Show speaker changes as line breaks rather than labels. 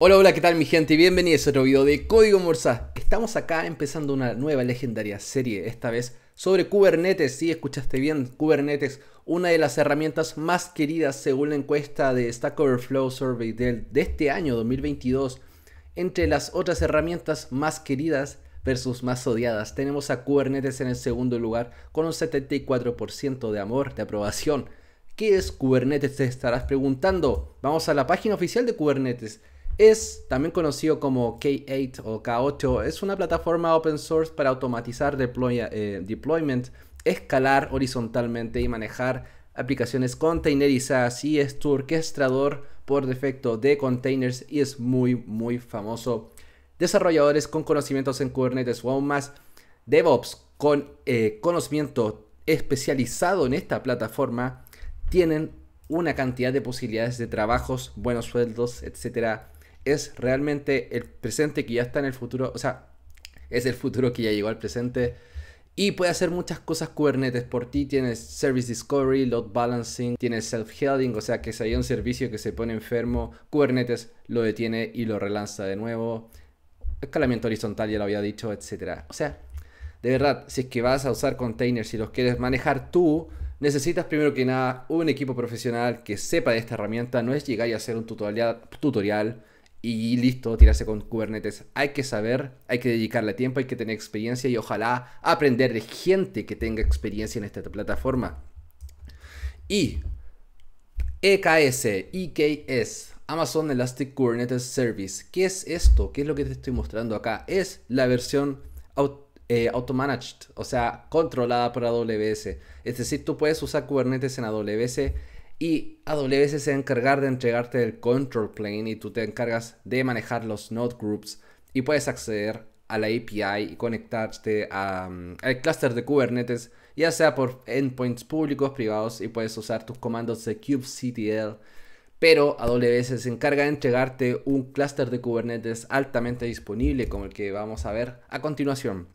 Hola, hola, ¿qué tal mi gente? Bienvenidos a otro video de Código Morsa. Estamos acá empezando una nueva legendaria serie, esta vez sobre Kubernetes. Si escuchaste bien, Kubernetes, una de las herramientas más queridas según la encuesta de Stack Overflow Survey del, de este año 2022. Entre las otras herramientas más queridas versus más odiadas, tenemos a Kubernetes en el segundo lugar con un 74% de amor, de aprobación. ¿Qué es Kubernetes? Te estarás preguntando. Vamos a la página oficial de Kubernetes es también conocido como K8 o K8. Es una plataforma open source para automatizar eh, deployment, escalar horizontalmente y manejar aplicaciones containerizadas y es tu orquestador por defecto de containers y es muy muy famoso. Desarrolladores con conocimientos en Kubernetes o aún más DevOps con eh, conocimiento especializado en esta plataforma tienen una cantidad de posibilidades de trabajos, buenos sueldos, etcétera, es realmente el presente que ya está en el futuro, o sea, es el futuro que ya llegó al presente. Y puede hacer muchas cosas Kubernetes por ti. Tienes Service Discovery, Load Balancing, tienes Self-Healing, o sea que si hay un servicio que se pone enfermo, Kubernetes lo detiene y lo relanza de nuevo. Escalamiento horizontal, ya lo había dicho, etcétera O sea, de verdad, si es que vas a usar containers y los quieres manejar tú, necesitas primero que nada un equipo profesional que sepa de esta herramienta. No es llegar y hacer un tutorial, tutorial y listo, tirarse con Kubernetes. Hay que saber, hay que dedicarle tiempo, hay que tener experiencia y ojalá aprender de gente que tenga experiencia en esta plataforma. Y EKS, EKS, Amazon Elastic Kubernetes Service. ¿Qué es esto? ¿Qué es lo que te estoy mostrando acá? Es la versión eh, auto, managed o sea, controlada por AWS. Es decir, tú puedes usar Kubernetes en AWS y AWS se encarga encargar de entregarte el control plane y tú te encargas de manejar los node groups y puedes acceder a la API y conectarte a, mm, al clúster de Kubernetes, ya sea por endpoints públicos, privados y puedes usar tus comandos de kubectl. Pero AWS se encarga de entregarte un clúster de Kubernetes altamente disponible como el que vamos a ver a continuación.